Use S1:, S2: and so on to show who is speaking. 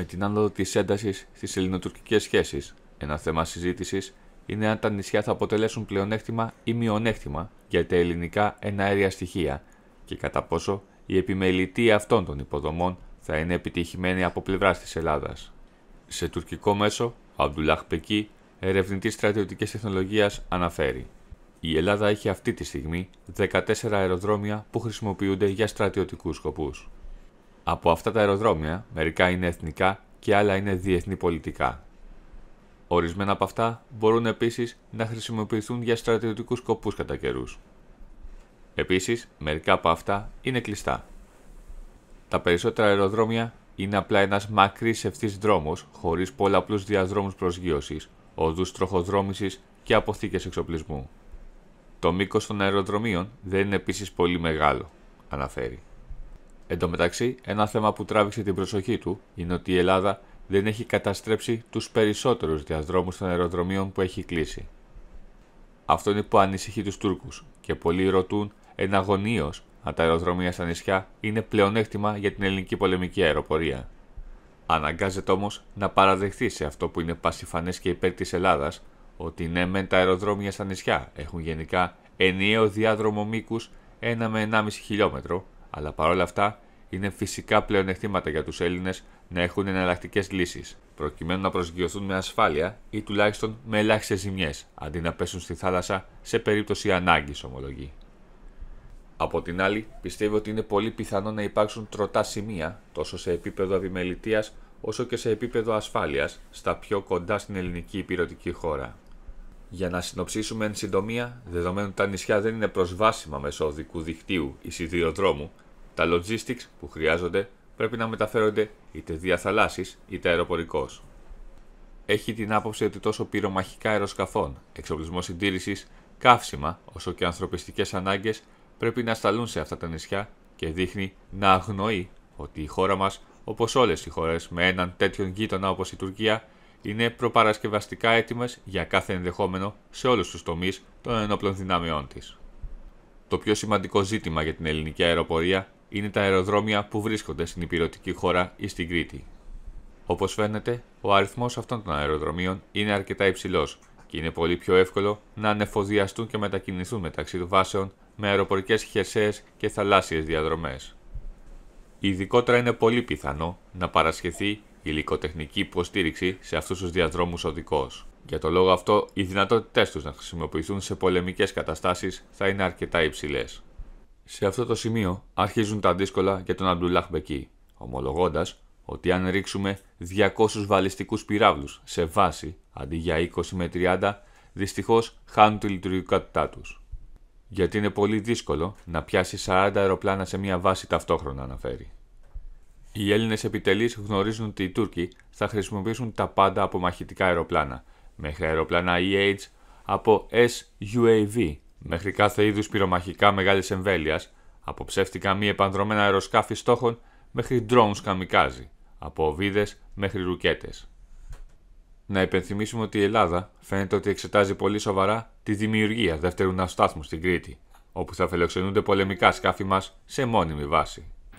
S1: με την άνοδο της έντασης στις ελληνοτουρκικές σχέσεις, ένα θέμα συζήτησης είναι αν τα νησιά θα αποτελέσουν πλεονέκτημα ή μειονέκτημα για τα ελληνικά εναέρια στοιχεία και κατά πόσο η επιμελητή αυτών των υποδομών θα είναι επιτυχημένη από πλευράς της Ελλάδας. Σε τουρκικό μέσο, ο Αμπτουλάχ Πεκί, ερευνητής στρατιωτικής τεχνολογίας, αναφέρει: Η Ελλάδα έχει αυτή τη στιγμή 14 αεροδρόμια που χρησιμοποιούνται για στρατιωτικούς σκοπούς. Από αυτά τα αεροδρόμια, μερικά είναι εθνικά και άλλα είναι διεθνή πολιτικά. Ορισμένα από αυτά μπορούν επίσης να χρησιμοποιηθούν για στρατιωτικούς σκοπούς κατά καιρούς. Επίσης, μερικά από αυτά είναι κλειστά. Τα περισσότερα αεροδρόμια είναι απλά ένας μακρύς ευθύς δρόμος χωρίς πολλαπλούς διαδρόμους προσγείωσης, οδούς τροχοδρόμησης και αποθήκες εξοπλισμού. Το μήκος των αεροδρομίων δεν είναι επίσης πολύ μεγάλο, αναφέρει. Εν τω μεταξύ, ένα θέμα που τράβηξε την προσοχή του είναι ότι η Ελλάδα δεν έχει καταστρέψει τους περισσότερους διαδρόμους των αεροδρομίων που έχει κλείσει. Αυτό είναι που ανησυχεί τους Τούρκους και πολλοί ρωτούν εναγωνίως αν τα αεροδρομία στα νησιά είναι πλεονέκτημα για την ελληνική πολεμική αεροπορία. Αναγκάζεται όμως να παραδεχθεί σε αυτό που είναι πασιφανές και υπέρ της Ελλάδας ότι ναι, μεν τα αεροδρόμια στα νησιά έχουν γενικά ενιαίο διάδρομο μήκους 1 με 1,5 χιλιόμετρο, αλλά παρόλα αυτά είναι φυσικά πλεονεκτήματα για τους Έλληνες να έχουν εναλλακτικές λύσεις, προκειμένου να προσγειωθούν με ασφάλεια ή τουλάχιστον με ελάχιστες ζημιές, αντί να πέσουν στη θάλασσα σε περίπτωση ανάγκης, ομολογεί. Από την άλλη, πιστεύει ότι είναι πολύ πιθανό να υπάρξουν τροτά σημεία τόσο σε επίπεδο αδημελητίας, όσο και σε επίπεδο ασφάλειας στα πιο κοντά στην ελληνική υπηρετική χώρα. Για να συνοψίσουμε εν συντομία, δεδομένου τα νησιά δεν είναι προσβάσιμα μέσω οδικού δικτύου ή σιδηροδρόμου, τα logistics που χρειάζονται πρέπει να μεταφέρονται είτε δια θαλάσσης είτε αεροπορικός. Έχει την άποψη ότι τόσο πυρομαχικά αεροσκαφών, εξοπλισμό συντήρησης, καύσιμα όσο και ανθρωπιστικές ανάγκες πρέπει να σταλούν σε αυτά τα νησιά και δείχνει να αγνοεί ότι η χώρα μας, όπως όλες οι χώρες με έναν τέτοιον γείτονα όπως η Τουρκία, είναι προπαρασκευαστικά έτοιμες για κάθε ενδεχόμενο σε όλους τους τομείς των ενόπλων δυνάμεών της. Το πιο σημαντικό ζήτημα για την ελληνική αεροπορία είναι τα αεροδρόμια που βρίσκονται στην υπηρετική χώρα ή στην Κρήτη. Όπως φαίνεται, ο αριθμός αυτών των αεροδρομίων είναι αρκετά υψηλός και είναι πολύ πιο εύκολο να ανεφοδιαστούν και μετακινηθούν μεταξύ των βάσεων με αεροπορικές χερσαίες και θαλάσσιες διαδρομές. Ειδικότερα είναι πολύ πιθανό να παρασχεθεί υλικοτεχνική υποστήριξη σε αυτούς τους διαδρόμους οδικός. Για το λόγο αυτό, οι δυνατότητές τους να χρησιμοποιηθούν σε πολεμικές καταστάσεις θα είναι αρκετά υψηλές. Σε αυτό το σημείο αρχίζουν τα δύσκολα για τον Αντουλάχ Μπεκί, ομολογώντας ότι αν ρίξουμε 200 βαλιστικούς πυράβλους σε βάση αντί για 20 με 30, δυστυχώς χάνουν τη λειτουργικότητά τους. Γιατί είναι πολύ δύσκολο να πιάσει 40 αεροπλάνα σε μια βάση ταυτόχρονα, αναφέρει. Οι Έλληνες επιτελείς γνωρίζουν ότι οι Τούρκοι θα χρησιμοποιήσουν τα πάντα από μαχητικά αεροπλάνα, μέχρι αεροπλάνα EH, από SUAV, μέχρι κάθε είδους πυρομαχικά μεγάλης εμβέλειας, από ψεύτικα μη επανδρομένα αεροσκάφη στόχων μέχρι drones καμικάζι, από οβίδες μέχρι ρουκέτες. Να υπενθυμίσουμε ότι η Ελλάδα φαίνεται ότι εξετάζει πολύ σοβαρά τη δημιουργία δεύτερου ναυστάθμου στην Κρήτη, όπου θα φιλοξενούνται πολεμικά σκάφη μας σε μόνιμη βάση.